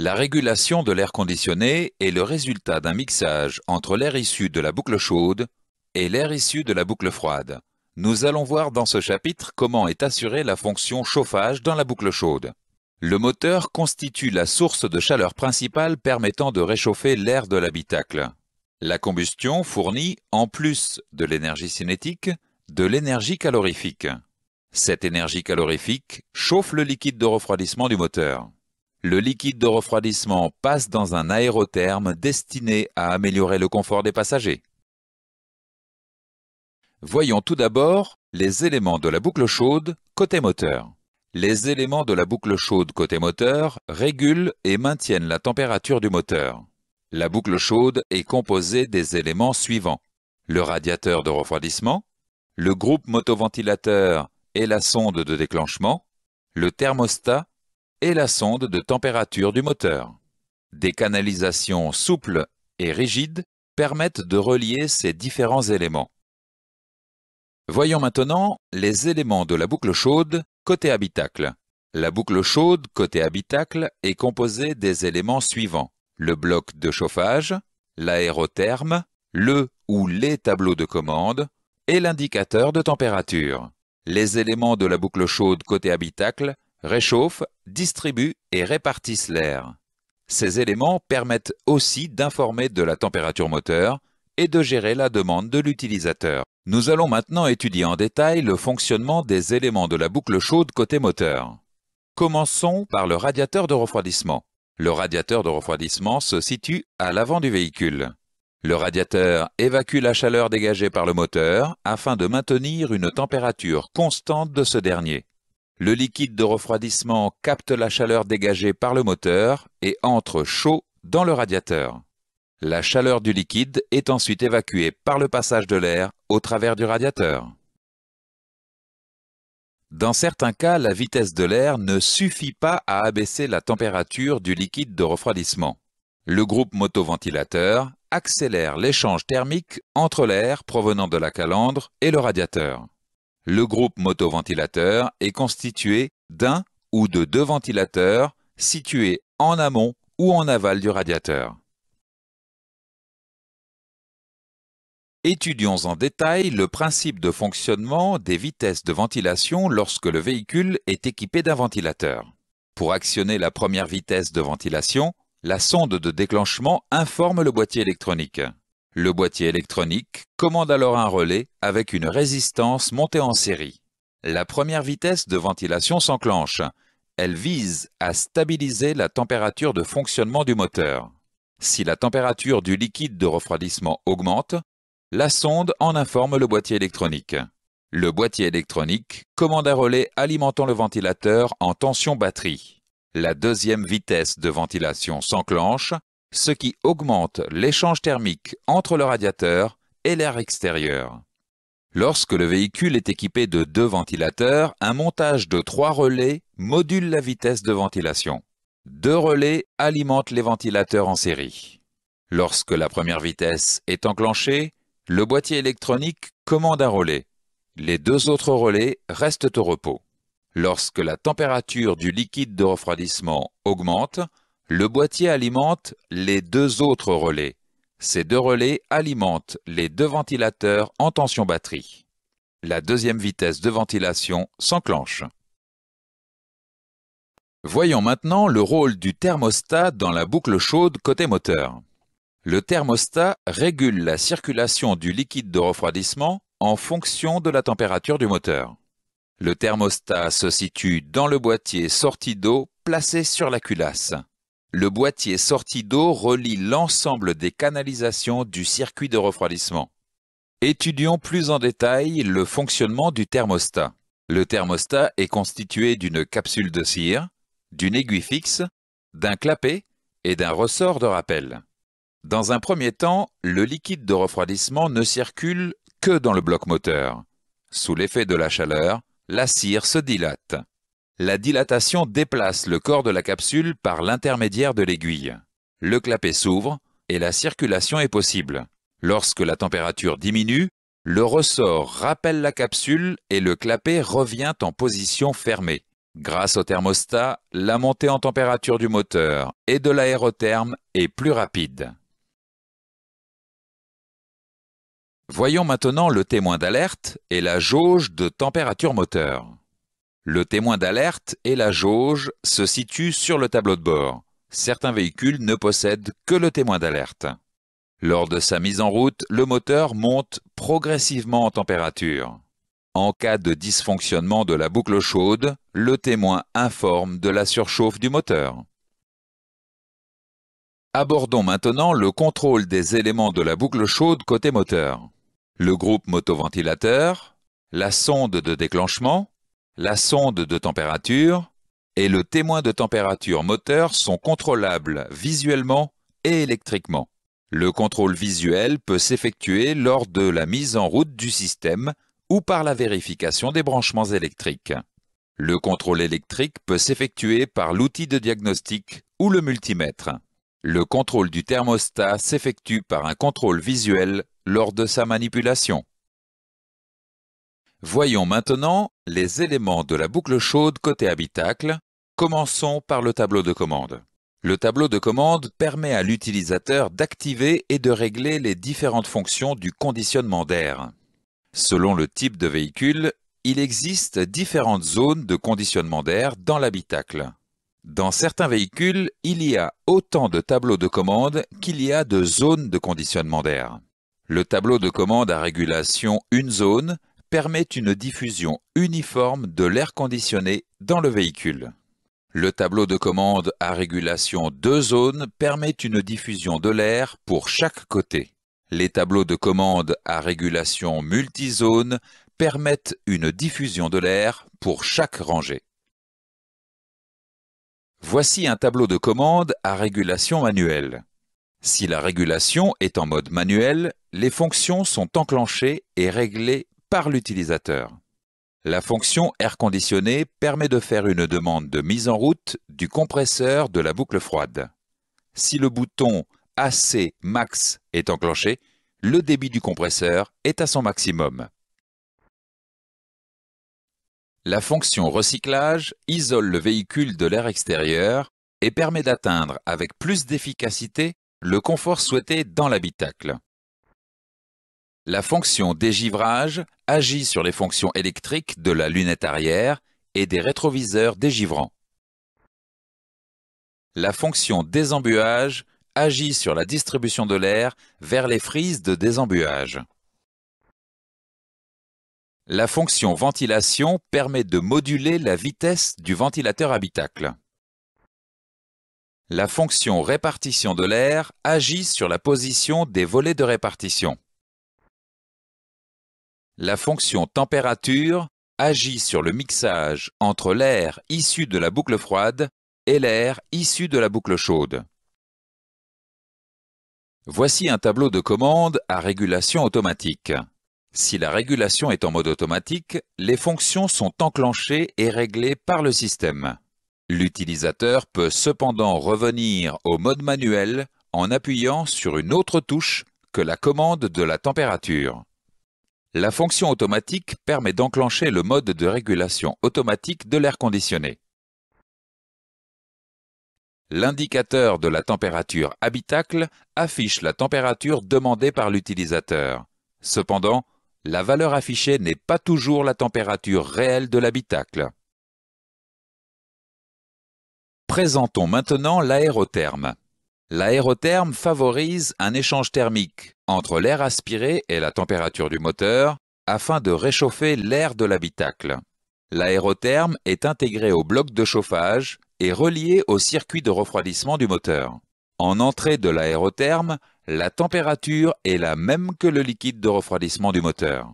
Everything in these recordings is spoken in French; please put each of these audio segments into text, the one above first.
La régulation de l'air conditionné est le résultat d'un mixage entre l'air issu de la boucle chaude et l'air issu de la boucle froide. Nous allons voir dans ce chapitre comment est assurée la fonction chauffage dans la boucle chaude. Le moteur constitue la source de chaleur principale permettant de réchauffer l'air de l'habitacle. La combustion fournit, en plus de l'énergie cinétique, de l'énergie calorifique. Cette énergie calorifique chauffe le liquide de refroidissement du moteur. Le liquide de refroidissement passe dans un aérotherme destiné à améliorer le confort des passagers. Voyons tout d'abord les éléments de la boucle chaude côté moteur. Les éléments de la boucle chaude côté moteur régulent et maintiennent la température du moteur. La boucle chaude est composée des éléments suivants. Le radiateur de refroidissement, le groupe motoventilateur et la sonde de déclenchement, le thermostat et la sonde de température du moteur. Des canalisations souples et rigides permettent de relier ces différents éléments. Voyons maintenant les éléments de la boucle chaude côté habitacle. La boucle chaude côté habitacle est composée des éléments suivants. Le bloc de chauffage, l'aérotherme, le ou les tableaux de commande et l'indicateur de température. Les éléments de la boucle chaude côté habitacle réchauffe, distribue et répartissent l'air. Ces éléments permettent aussi d'informer de la température moteur et de gérer la demande de l'utilisateur. Nous allons maintenant étudier en détail le fonctionnement des éléments de la boucle chaude côté moteur. Commençons par le radiateur de refroidissement. Le radiateur de refroidissement se situe à l'avant du véhicule. Le radiateur évacue la chaleur dégagée par le moteur afin de maintenir une température constante de ce dernier. Le liquide de refroidissement capte la chaleur dégagée par le moteur et entre chaud dans le radiateur. La chaleur du liquide est ensuite évacuée par le passage de l'air au travers du radiateur. Dans certains cas, la vitesse de l'air ne suffit pas à abaisser la température du liquide de refroidissement. Le groupe motoventilateur accélère l'échange thermique entre l'air provenant de la calandre et le radiateur. Le groupe motoventilateur est constitué d'un ou de deux ventilateurs situés en amont ou en aval du radiateur. Étudions en détail le principe de fonctionnement des vitesses de ventilation lorsque le véhicule est équipé d'un ventilateur. Pour actionner la première vitesse de ventilation, la sonde de déclenchement informe le boîtier électronique. Le boîtier électronique commande alors un relais avec une résistance montée en série. La première vitesse de ventilation s'enclenche. Elle vise à stabiliser la température de fonctionnement du moteur. Si la température du liquide de refroidissement augmente, la sonde en informe le boîtier électronique. Le boîtier électronique commande un relais alimentant le ventilateur en tension batterie. La deuxième vitesse de ventilation s'enclenche ce qui augmente l'échange thermique entre le radiateur et l'air extérieur. Lorsque le véhicule est équipé de deux ventilateurs, un montage de trois relais module la vitesse de ventilation. Deux relais alimentent les ventilateurs en série. Lorsque la première vitesse est enclenchée, le boîtier électronique commande un relais. Les deux autres relais restent au repos. Lorsque la température du liquide de refroidissement augmente, le boîtier alimente les deux autres relais. Ces deux relais alimentent les deux ventilateurs en tension batterie. La deuxième vitesse de ventilation s'enclenche. Voyons maintenant le rôle du thermostat dans la boucle chaude côté moteur. Le thermostat régule la circulation du liquide de refroidissement en fonction de la température du moteur. Le thermostat se situe dans le boîtier sorti d'eau placé sur la culasse. Le boîtier sorti d'eau relie l'ensemble des canalisations du circuit de refroidissement. Étudions plus en détail le fonctionnement du thermostat. Le thermostat est constitué d'une capsule de cire, d'une aiguille fixe, d'un clapet et d'un ressort de rappel. Dans un premier temps, le liquide de refroidissement ne circule que dans le bloc moteur. Sous l'effet de la chaleur, la cire se dilate. La dilatation déplace le corps de la capsule par l'intermédiaire de l'aiguille. Le clapet s'ouvre et la circulation est possible. Lorsque la température diminue, le ressort rappelle la capsule et le clapet revient en position fermée. Grâce au thermostat, la montée en température du moteur et de l'aérotherme est plus rapide. Voyons maintenant le témoin d'alerte et la jauge de température moteur. Le témoin d'alerte et la jauge se situent sur le tableau de bord. Certains véhicules ne possèdent que le témoin d'alerte. Lors de sa mise en route, le moteur monte progressivement en température. En cas de dysfonctionnement de la boucle chaude, le témoin informe de la surchauffe du moteur. Abordons maintenant le contrôle des éléments de la boucle chaude côté moteur. Le groupe motoventilateur, la sonde de déclenchement, la sonde de température et le témoin de température moteur sont contrôlables visuellement et électriquement. Le contrôle visuel peut s'effectuer lors de la mise en route du système ou par la vérification des branchements électriques. Le contrôle électrique peut s'effectuer par l'outil de diagnostic ou le multimètre. Le contrôle du thermostat s'effectue par un contrôle visuel lors de sa manipulation. Voyons maintenant les éléments de la boucle chaude côté habitacle. Commençons par le tableau de commande. Le tableau de commande permet à l'utilisateur d'activer et de régler les différentes fonctions du conditionnement d'air. Selon le type de véhicule, il existe différentes zones de conditionnement d'air dans l'habitacle. Dans certains véhicules, il y a autant de tableaux de commande qu'il y a de zones de conditionnement d'air. Le tableau de commande à régulation une zone permet une diffusion uniforme de l'air conditionné dans le véhicule. Le tableau de commande à régulation deux zones permet une diffusion de l'air pour chaque côté. Les tableaux de commande à régulation multizone permettent une diffusion de l'air pour chaque rangée. Voici un tableau de commande à régulation manuelle. Si la régulation est en mode manuel, les fonctions sont enclenchées et réglées par l'utilisateur. La fonction air conditionné permet de faire une demande de mise en route du compresseur de la boucle froide. Si le bouton AC max est enclenché, le débit du compresseur est à son maximum. La fonction recyclage isole le véhicule de l'air extérieur et permet d'atteindre avec plus d'efficacité le confort souhaité dans l'habitacle. La fonction dégivrage agit sur les fonctions électriques de la lunette arrière et des rétroviseurs dégivrants. La fonction désembuage agit sur la distribution de l'air vers les frises de désembuage. La fonction ventilation permet de moduler la vitesse du ventilateur habitacle. La fonction répartition de l'air agit sur la position des volets de répartition la fonction température agit sur le mixage entre l'air issu de la boucle froide et l'air issu de la boucle chaude. Voici un tableau de commandes à régulation automatique. Si la régulation est en mode automatique, les fonctions sont enclenchées et réglées par le système. L'utilisateur peut cependant revenir au mode manuel en appuyant sur une autre touche que la commande de la température. La fonction automatique permet d'enclencher le mode de régulation automatique de l'air conditionné. L'indicateur de la température habitacle affiche la température demandée par l'utilisateur. Cependant, la valeur affichée n'est pas toujours la température réelle de l'habitacle. Présentons maintenant l'aérotherme. L'aérotherme favorise un échange thermique entre l'air aspiré et la température du moteur afin de réchauffer l'air de l'habitacle. L'aérotherme est intégré au bloc de chauffage et relié au circuit de refroidissement du moteur. En entrée de l'aérotherme, la température est la même que le liquide de refroidissement du moteur.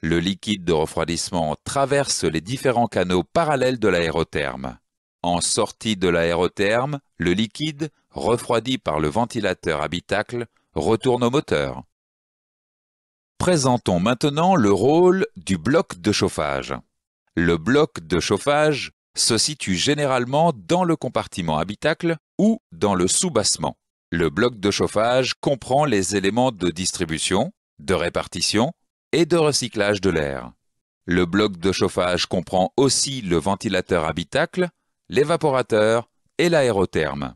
Le liquide de refroidissement traverse les différents canaux parallèles de l'aérotherme. En sortie de l'aérotherme, le liquide, refroidi par le ventilateur habitacle, retourne au moteur. Présentons maintenant le rôle du bloc de chauffage. Le bloc de chauffage se situe généralement dans le compartiment habitacle ou dans le sous-bassement. Le bloc de chauffage comprend les éléments de distribution, de répartition et de recyclage de l'air. Le bloc de chauffage comprend aussi le ventilateur habitacle, l'évaporateur et l'aérotherme.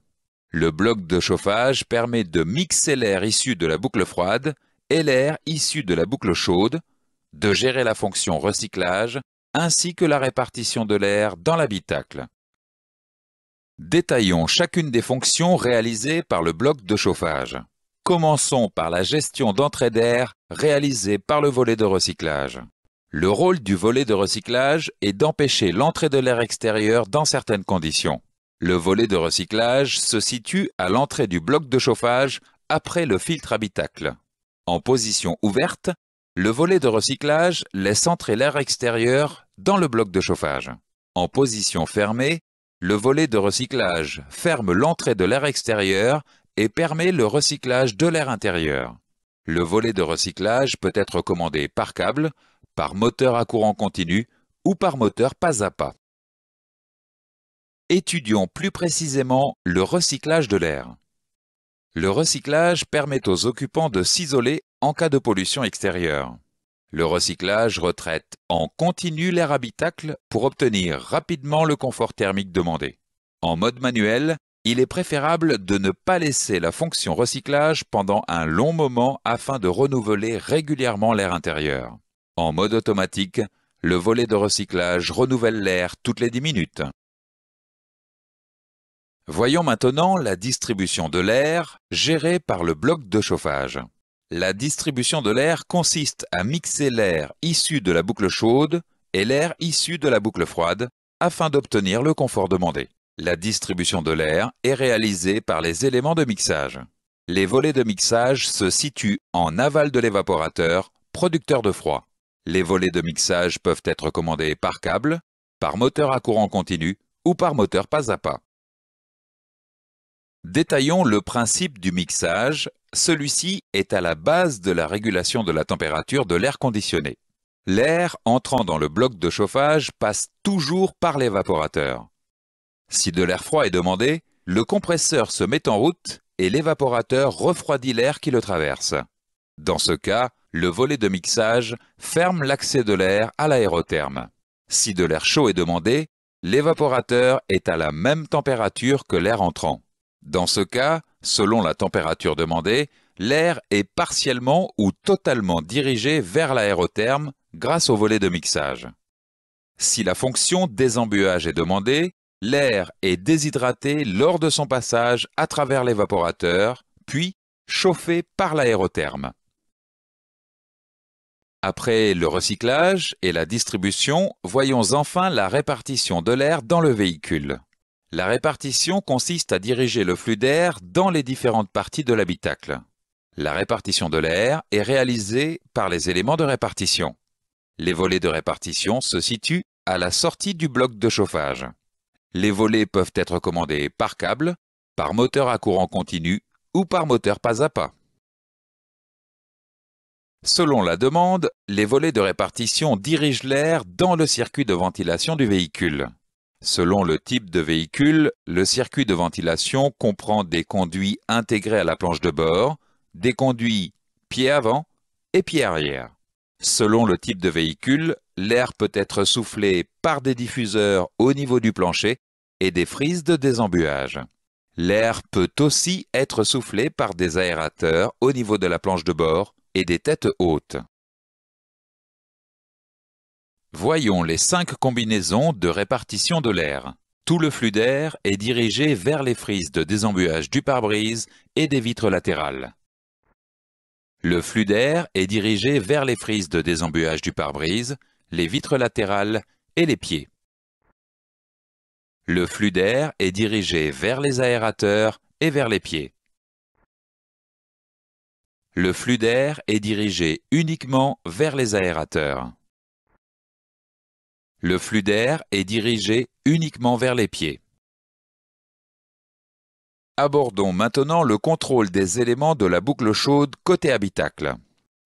Le bloc de chauffage permet de mixer l'air issu de la boucle froide et l'air issu de la boucle chaude, de gérer la fonction recyclage ainsi que la répartition de l'air dans l'habitacle. Détaillons chacune des fonctions réalisées par le bloc de chauffage. Commençons par la gestion d'entrée d'air réalisée par le volet de recyclage. Le rôle du volet de recyclage est d'empêcher l'entrée de l'air extérieur dans certaines conditions. Le volet de recyclage se situe à l'entrée du bloc de chauffage après le filtre habitacle. En position ouverte, le volet de recyclage laisse entrer l'air extérieur dans le bloc de chauffage. En position fermée, le volet de recyclage ferme l'entrée de l'air extérieur et permet le recyclage de l'air intérieur. Le volet de recyclage peut être commandé par câble, par moteur à courant continu ou par moteur pas à pas. Étudions plus précisément le recyclage de l'air. Le recyclage permet aux occupants de s'isoler en cas de pollution extérieure. Le recyclage retraite en continu l'air habitacle pour obtenir rapidement le confort thermique demandé. En mode manuel, il est préférable de ne pas laisser la fonction recyclage pendant un long moment afin de renouveler régulièrement l'air intérieur. En mode automatique, le volet de recyclage renouvelle l'air toutes les 10 minutes. Voyons maintenant la distribution de l'air gérée par le bloc de chauffage. La distribution de l'air consiste à mixer l'air issu de la boucle chaude et l'air issu de la boucle froide afin d'obtenir le confort demandé. La distribution de l'air est réalisée par les éléments de mixage. Les volets de mixage se situent en aval de l'évaporateur, producteur de froid. Les volets de mixage peuvent être commandés par câble, par moteur à courant continu ou par moteur pas à pas. Détaillons le principe du mixage. Celui-ci est à la base de la régulation de la température de l'air conditionné. L'air entrant dans le bloc de chauffage passe toujours par l'évaporateur. Si de l'air froid est demandé, le compresseur se met en route et l'évaporateur refroidit l'air qui le traverse. Dans ce cas, le volet de mixage ferme l'accès de l'air à l'aérotherme. Si de l'air chaud est demandé, l'évaporateur est à la même température que l'air entrant. Dans ce cas, selon la température demandée, l'air est partiellement ou totalement dirigé vers l'aérotherme grâce au volet de mixage. Si la fonction désembuage est demandée, l'air est déshydraté lors de son passage à travers l'évaporateur, puis chauffé par l'aérotherme. Après le recyclage et la distribution, voyons enfin la répartition de l'air dans le véhicule. La répartition consiste à diriger le flux d'air dans les différentes parties de l'habitacle. La répartition de l'air est réalisée par les éléments de répartition. Les volets de répartition se situent à la sortie du bloc de chauffage. Les volets peuvent être commandés par câble, par moteur à courant continu ou par moteur pas à pas. Selon la demande, les volets de répartition dirigent l'air dans le circuit de ventilation du véhicule. Selon le type de véhicule, le circuit de ventilation comprend des conduits intégrés à la planche de bord, des conduits pied avant et pied arrière. Selon le type de véhicule, l'air peut être soufflé par des diffuseurs au niveau du plancher et des frises de désembuage. L'air peut aussi être soufflé par des aérateurs au niveau de la planche de bord et des têtes hautes. Voyons les cinq combinaisons de répartition de l'air. Tout le flux d'air est dirigé vers les frises de désembuage du pare-brise et des vitres latérales. Le flux d'air est dirigé vers les frises de désembuage du pare-brise, les vitres latérales et les pieds. Le flux d'air est dirigé vers les aérateurs et vers les pieds. Le flux d'air est dirigé uniquement vers les aérateurs. Le flux d'air est dirigé uniquement vers les pieds. Abordons maintenant le contrôle des éléments de la boucle chaude côté habitacle.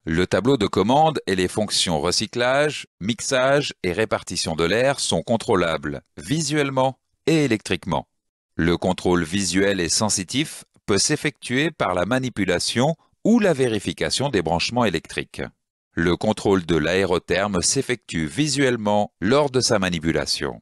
Le tableau de commande et les fonctions recyclage, mixage et répartition de l'air sont contrôlables visuellement et électriquement. Le contrôle visuel et sensitif peut s'effectuer par la manipulation ou la vérification des branchements électriques. Le contrôle de l'aérotherme s'effectue visuellement lors de sa manipulation.